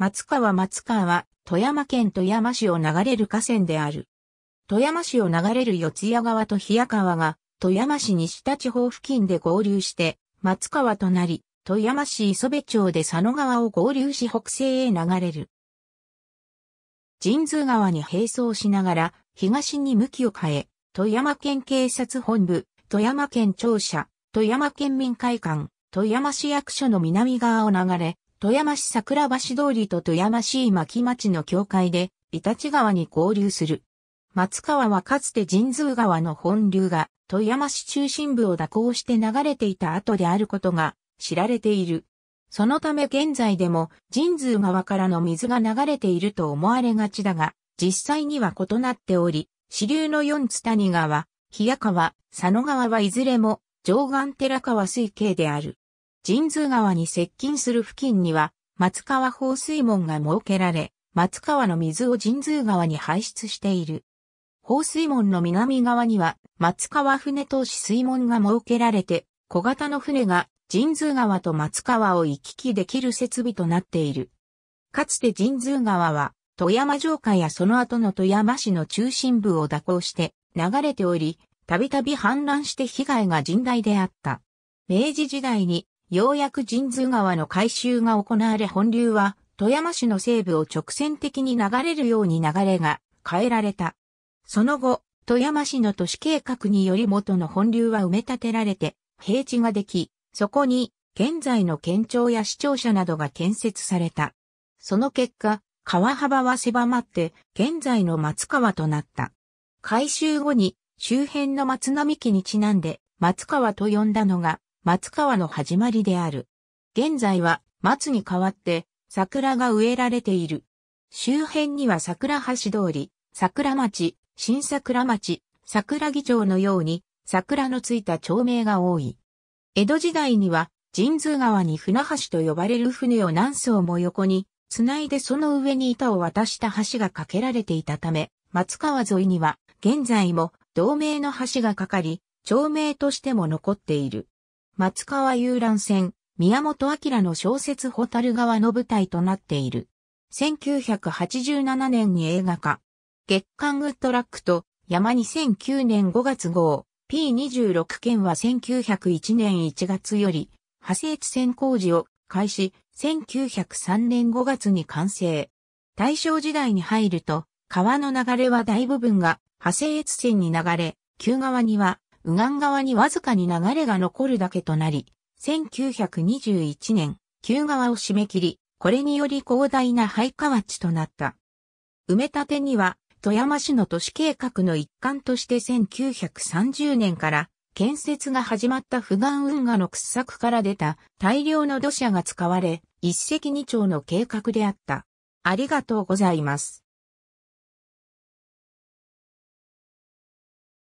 松川松川は、富山県富山市を流れる河川である。富山市を流れる四谷川と日谷川が、富山市西田地方付近で合流して、松川となり、富山市磯部町で佐野川を合流し北西へ流れる。神通川に並走しながら、東に向きを変え、富山県警察本部、富山県庁舎、富山県民会館、富山市役所の南側を流れ、富山市桜橋通りと富山市今木町の境界で、伊達川に合流する。松川はかつて神通川の本流が富山市中心部を蛇行して流れていた後であることが知られている。そのため現在でも神通川からの水が流れていると思われがちだが、実際には異なっており、支流の四津谷川、日谷川、佐野川はいずれも上岸寺川水系である。神通川に接近する付近には、松川放水門が設けられ、松川の水を神通川に排出している。放水門の南側には、松川船通し水門が設けられて、小型の船が神通川と松川を行き来できる設備となっている。かつて神通川は、富山城下やその後の富山市の中心部を蛇行して流れており、たびたび氾濫して被害が甚大であった。明治時代にようやく神通川の改修が行われ本流は富山市の西部を直線的に流れるように流れが変えられた。その後、富山市の都市計画により元の本流は埋め立てられて平地ができ、そこに現在の県庁や市庁舎などが建設された。その結果、川幅は狭まって現在の松川となった。改修後に周辺の松並木にちなんで松川と呼んだのが松川の始まりである。現在は松に代わって桜が植えられている。周辺には桜橋通り、桜町、新桜町、桜木町のように桜のついた町名が多い。江戸時代には神通川に船橋と呼ばれる船を何層も横に繋いでその上に板を渡した橋が架けられていたため、松川沿いには現在も同名の橋が架かり、町名としても残っている。松川遊覧船、宮本明の小説ホタル川の舞台となっている。1987年に映画化。月刊グッドラックと山2009年5月号 P26 件は1901年1月より派生地線工事を開始1903年5月に完成。大正時代に入ると川の流れは大部分が派生越線に流れ、旧側には右岸側にわずかに流れが残るだけとなり、1921年、旧側を締め切り、これにより広大な廃川地となった。埋め立てには、富山市の都市計画の一環として1930年から建設が始まった不願運河の掘削から出た大量の土砂が使われ、一石二鳥の計画であった。ありがとうございます。